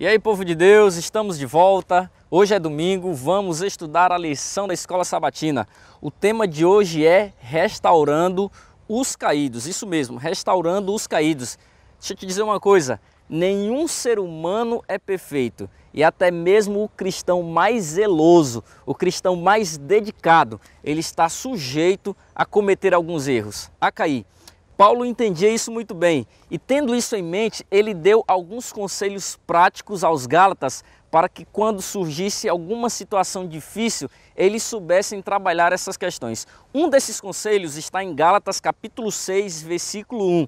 E aí, povo de Deus, estamos de volta. Hoje é domingo, vamos estudar a lição da Escola Sabatina. O tema de hoje é Restaurando os Caídos. Isso mesmo, restaurando os caídos. Deixa eu te dizer uma coisa: nenhum ser humano é perfeito. E até mesmo o cristão mais zeloso, o cristão mais dedicado, ele está sujeito a cometer alguns erros, a cair. Paulo entendia isso muito bem e, tendo isso em mente, ele deu alguns conselhos práticos aos Gálatas para que, quando surgisse alguma situação difícil, eles soubessem trabalhar essas questões. Um desses conselhos está em Gálatas, capítulo 6, versículo 1.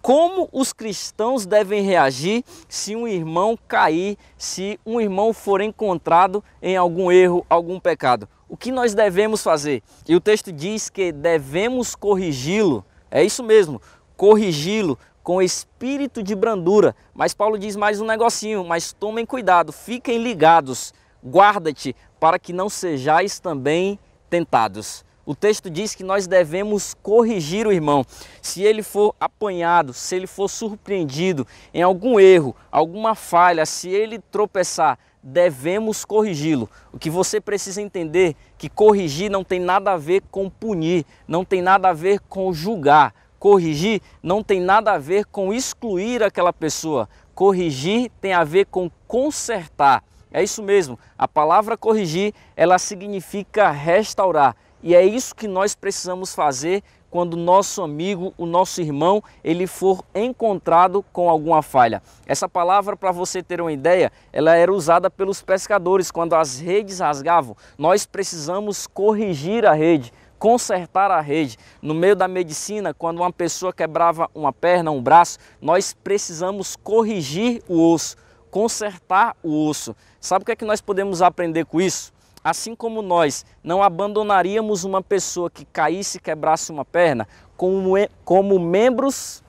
Como os cristãos devem reagir se um irmão cair, se um irmão for encontrado em algum erro, algum pecado? O que nós devemos fazer? E o texto diz que devemos corrigi-lo é isso mesmo, corrigi-lo com espírito de brandura. Mas Paulo diz mais um negocinho, mas tomem cuidado, fiquem ligados, guarda-te para que não sejais também tentados. O texto diz que nós devemos corrigir o irmão. Se ele for apanhado, se ele for surpreendido em algum erro, alguma falha, se ele tropeçar, devemos corrigi-lo. O que você precisa entender é que corrigir não tem nada a ver com punir, não tem nada a ver com julgar. Corrigir não tem nada a ver com excluir aquela pessoa. Corrigir tem a ver com consertar. É isso mesmo. A palavra corrigir, ela significa restaurar. E é isso que nós precisamos fazer quando nosso amigo, o nosso irmão, ele for encontrado com alguma falha. Essa palavra, para você ter uma ideia, ela era usada pelos pescadores quando as redes rasgavam. Nós precisamos corrigir a rede, consertar a rede. No meio da medicina, quando uma pessoa quebrava uma perna, um braço, nós precisamos corrigir o osso, consertar o osso. Sabe o que é que nós podemos aprender com isso? Assim como nós não abandonaríamos uma pessoa que caísse e quebrasse uma perna como, como membros,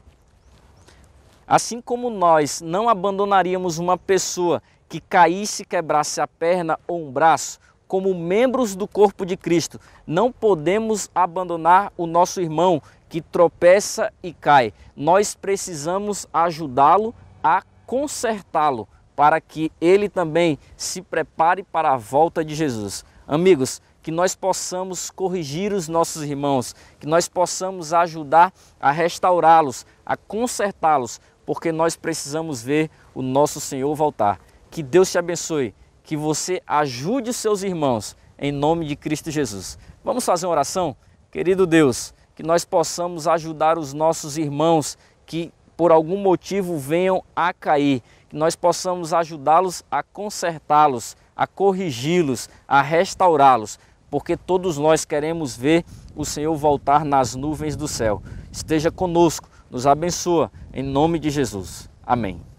assim como nós não abandonaríamos uma pessoa que caísse e quebrasse a perna ou um braço, como membros do corpo de Cristo, não podemos abandonar o nosso irmão que tropeça e cai. Nós precisamos ajudá-lo a consertá-lo para que ele também se prepare para a volta de Jesus. Amigos, que nós possamos corrigir os nossos irmãos, que nós possamos ajudar a restaurá-los, a consertá-los, porque nós precisamos ver o nosso Senhor voltar. Que Deus te abençoe, que você ajude os seus irmãos, em nome de Cristo Jesus. Vamos fazer uma oração? Querido Deus, que nós possamos ajudar os nossos irmãos que por algum motivo venham a cair, que nós possamos ajudá-los a consertá-los, a corrigi-los, a restaurá-los, porque todos nós queremos ver o Senhor voltar nas nuvens do céu. Esteja conosco, nos abençoa, em nome de Jesus. Amém.